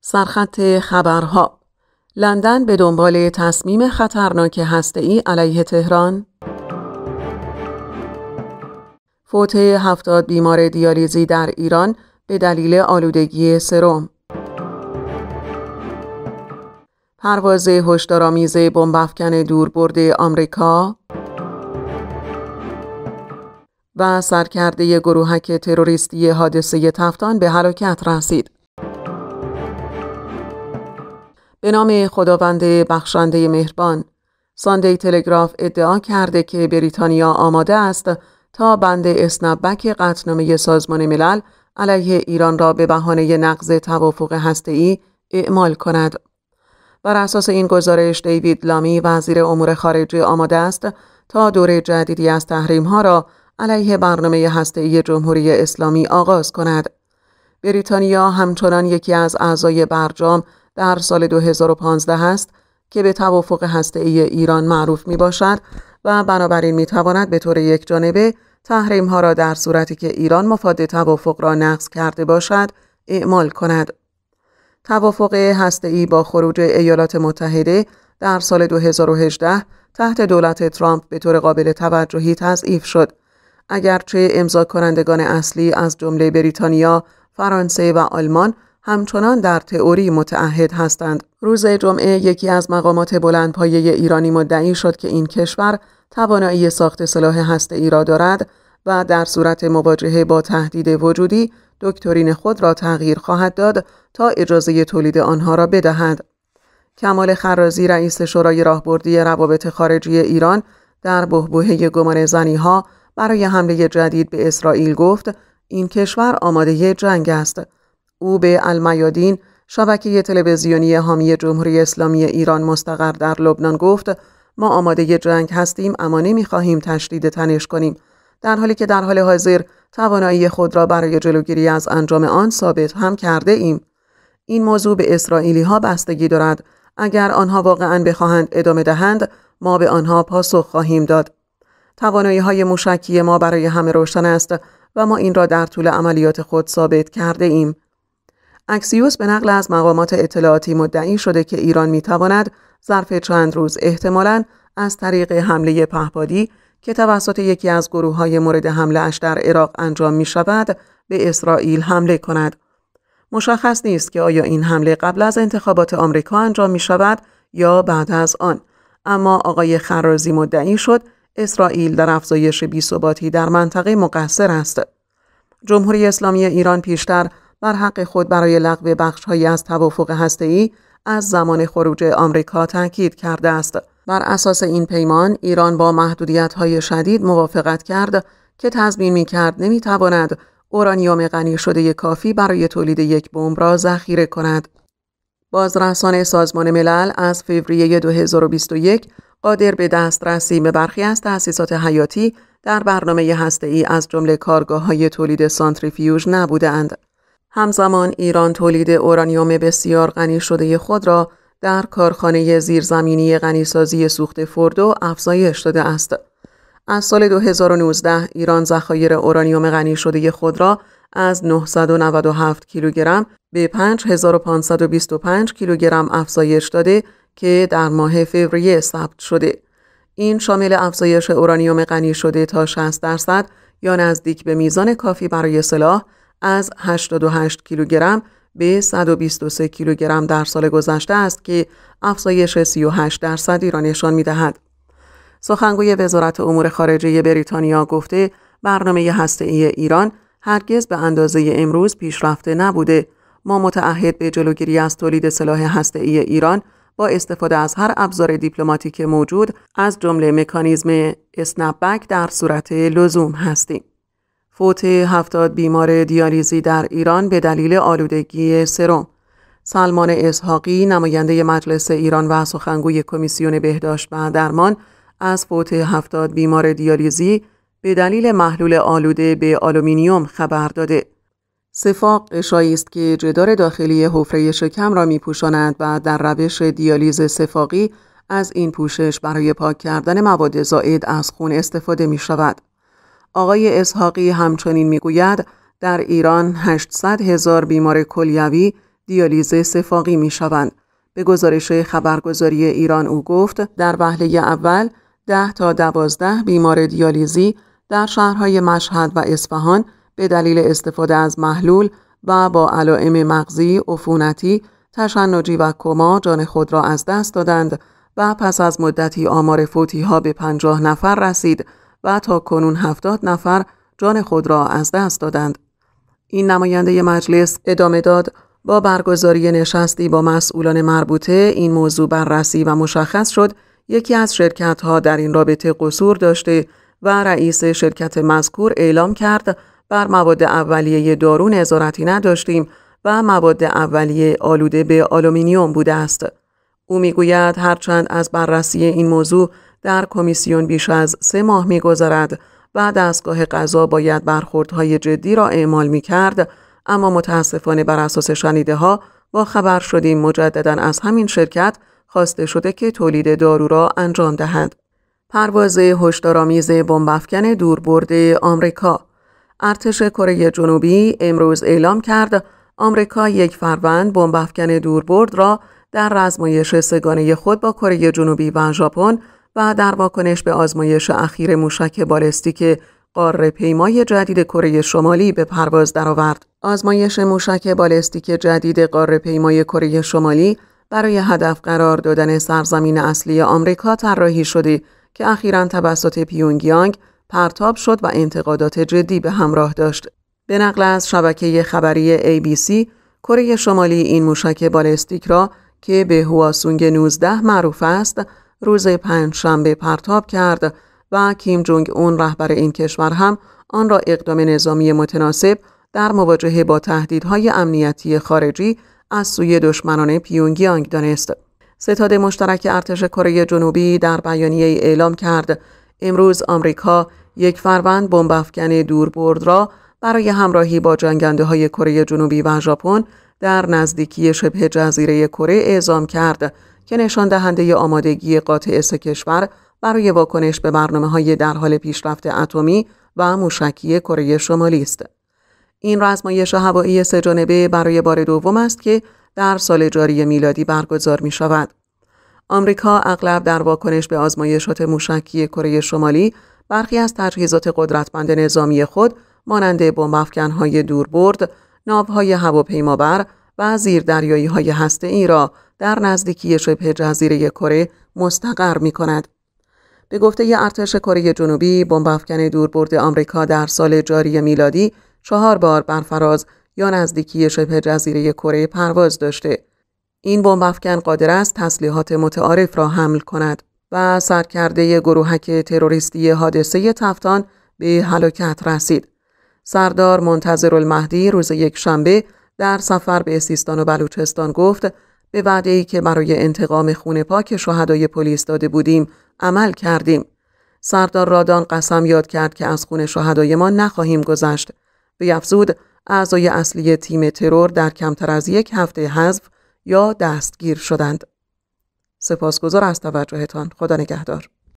سرخط خبرها لندن به دنبال تصمیم خطرناک هسته‌ای علیه تهران فوت هفتاد بیمار دیالیزی در ایران به دلیل آلودگی سرم پرواز هشدارآمیز بمبافکن دوربرد آمریکا و سرکرده گروهک تروریستی حادثه تفتان به حرکت رسید به نام خداوند بخشنده مهربان ساندی تلگراف ادعا کرده که بریتانیا آماده است تا بند اسنبک قطنامه سازمان ملل علیه ایران را به بهانه نقض توافق هسته‌ای اعمال کند. بر اساس این گزارش دیوید لامی وزیر امور خارجه آماده است تا دور جدیدی از تحریم ها را علیه برنامه هسته‌ای جمهوری اسلامی آغاز کند. بریتانیا همچنان یکی از اعضای برجام در سال 2015 است که به توافق هسته ایران معروف می باشد و بنابراین می تواند به طور یک جانبه تحریم ها را در صورتی که ایران مفاد توافق را نقض کرده باشد اعمال کند. توافق هسته ای با خروج ایالات متحده در سال 2018 تحت دولت ترامپ به طور قابل توجهی تضعیف شد. اگرچه امضا کنندگان اصلی از جمله بریتانیا، فرانسه و آلمان همچنان در تئوری متعهد هستند. روز جمعه یکی از مقامات بلندپایه ایرانی مدعی شد که این کشور توانایی ساخت سلاح هسته‌ای را دارد و در صورت مواجهه با تهدید وجودی دکترین خود را تغییر خواهد داد تا اجازه تولید آنها را بدهد. کمال خرازی رئیس شورای راهبردی روابط خارجی ایران در بهبوهه گمان زنی ها برای حمله جدید به اسرائیل گفت این کشور آماده جنگ است. او به المیادین شبکه تلویزیونی حامی جمهوری اسلامی ایران مستقر در لبنان گفت ما آماده جنگ هستیم اما نمیخواهیم تشدید تنش کنیم در حالی که در حال حاضر توانایی خود را برای جلوگیری از انجام آن ثابت هم کرده ایم این موضوع به اسرائیلی ها بستگی دارد اگر آنها واقعا بخواهند ادامه دهند ما به آنها پاسخ خواهیم داد توانایی های مشکی ما برای همه روشن است و ما این را در طول عملیات خود ثابت کرده ایم اکسیوس به نقل از مقامات اطلاعاتی مدعی شده که ایران میتواند ظرف چند روز احتمالاً از طریق حمله پهپادی که توسط یکی از گروه های مورد حمله اش در عراق انجام می شود به اسرائیل حمله کند. مشخص نیست که آیا این حمله قبل از انتخابات آمریکا انجام می شود یا بعد از آن. اما آقای خرازی مدعی شد اسرائیل در افزایش بیثباتی در منطقه مقصر است. جمهوری اسلامی ایران پیشتر بر حق خود برای لغو بخشهایی از توافق هسته‌ای از زمان خروج آمریکا تاکید کرده است بر اساس این پیمان ایران با های شدید موافقت کرد که تضمین می‌کرد نمی‌تواند اورانیوم غنی شده کافی برای تولید یک بمب را ذخیره کند بازرسان سازمان ملل از فوریه 2021 قادر به دسترسی به برخی از تأسیسات حیاتی در برنامه هسته از جمله کارگاه های تولید سانتریفیوژ نبودند. همزمان ایران تولید اورانیوم بسیار غنی شده خود را در کارخانه زیرزمینی غنیسازی سوخت فوردو افزایش داده است. از سال 2019 ایران ذخایر اورانیوم غنی شده خود را از 997 کیلوگرم به 5525 کیلوگرم افزایش داده که در ماه فوریه ثبت شده. این شامل افزایش اورانیوم غنی شده تا 60 درصد یا نزدیک به میزان کافی برای سلاح از 88 کیلوگرم به 123 کیلوگرم در سال گذشته است که افزایش 38 درصدی را نشان می دهد. سخنگوی وزارت امور خارجه بریتانیا گفته برنامه هسته‌ای ایران هرگز به اندازه امروز پیشرفته نبوده. ما متعهد به جلوگیری از تولید سلاح هسته‌ای ایران با استفاده از هر ابزار دیپلماتیک موجود از جمله مکانیزم اسنپبک در صورت لزوم هستیم. فوت هفتاد بیمار دیالیزی در ایران به دلیل آلودگی سرم سلمان اسحاقی نماینده مجلس ایران و سخنگوی کمیسیون بهداشت و درمان از فوت هفتاد بیمار دیالیزی به دلیل محلول آلوده به آلومینیوم خبر داده. سفاق قشایی است که جدار داخلی حفره شکم را میپوشاند و در روش دیالیز سفاقی از این پوشش برای پاک کردن مواد زائد از خون استفاده می شود. آقای اسحاقی همچنین میگوید در ایران 800 هزار بیمار کلیوی دیالیز سفاقی می شوند. به گزارش خبرگزاری ایران او گفت در وهله اول 10 تا 12 بیمار دیالیزی در شهرهای مشهد و اصفهان به دلیل استفاده از محلول و با علائم مغزی، عفونتی، تشنجی و کما جان خود را از دست دادند و پس از مدتی آمار فوتی ها به 50 نفر رسید و تا کنون هفتاد نفر جان خود را از دست دادند. این نماینده مجلس ادامه داد با برگزاری نشستی با مسئولان مربوطه این موضوع بررسی و مشخص شد یکی از شرکت ها در این رابطه قصور داشته و رئیس شرکت مذکور اعلام کرد بر مواد اولیه دارو نظارتی نداشتیم و مواد اولیه آلوده به آلومینیوم بوده است. او میگوید هرچند از بررسی این موضوع در کمیسیون بیش از سه ماه میگذرد و دستگاه قضا باید برخوردهای جدی را اعمال می کرد اما متاسفانه بر اساس شنیده ها با خبر شدیم مجددا از همین شرکت خواسته شده که تولید دارو را انجام دهد. پرواز هشدارآمیز بمبافکن دوربرد آمریکا ارتش کره جنوبی امروز اعلام کرد آمریکا یک فروند بمبافکن دوربرد را در رزمایش سگانه خود با کره جنوبی و ژاپن و در واکنش به آزمایش اخیر موشک بالستیک قاره پیمای جدید کره شمالی به پرواز درآورد. آزمایش موشک بالستیک جدید قاره پیمای کره شمالی برای هدف قرار دادن سرزمین اصلی آمریکا طراحی شده که اخیرا توسط پیونگیانگ پرتاب شد و انتقادات جدی به همراه داشت. به نقل از شبکه خبری ABC، کره شمالی این موشک بالستیک را که به هواسونگ 19 معروف است، روز شنبه پرتاب کرد و کیم جونگ اون رهبر این کشور هم آن را اقدام نظامی متناسب در مواجهه با تهدیدهای امنیتی خارجی از سوی دشمنان پیونگیانگ دانست. ستاد مشترک ارتش کره جنوبی در بیانیه ای اعلام کرد امروز آمریکا یک فروند بمب افکن دوربرد را برای همراهی با جنگنده های کره جنوبی و ژاپن در نزدیکی شبه جزیره کره اعزام کرد که نشان دهنده آمادگی قاطع سه کشور برای واکنش به برنامه های در حال پیشرفت اتمی و موشکی کره شمالی است. این رزمایش هوایی سهجانبه برای بار دوم است که در سال جاری میلادی برگزار می شود. آمریکا اغلب در واکنش به آزمایشات موشکی کره شمالی برخی از تجهیزات قدرتمند نظامی خود مانند بمب‌افکن‌های دوربرد، ناوهای هواپیمابر و زیر دریایی های هسته ای را در نزدیکی شبه جزیره کره مستقر می کند. به گفته ارتش کره جنوبی بمب افکن دوربرد آمریکا در سال جاری میلادی چهار بار بر فراز یا نزدیکی شبه جزیره کره پرواز داشته. این بمب افکن قادر است تسلیحات متعارف را حمل کند و سرکرده گروهک تروریستی حادثه تفتان به هلاکت رسید. سردار منتظر المهدی روز یک شنبه در سفر به سیستان و بلوچستان گفت به وعده ای که برای انتقام خون پاک شهدای پلیس داده بودیم عمل کردیم سردار رادان قسم یاد کرد که از خون شهدای ما نخواهیم گذشت افزود اعضای اصلی تیم ترور در کمتر از یک هفته حذف یا دستگیر شدند سپاسگزار از توجهتان خدا نگهدار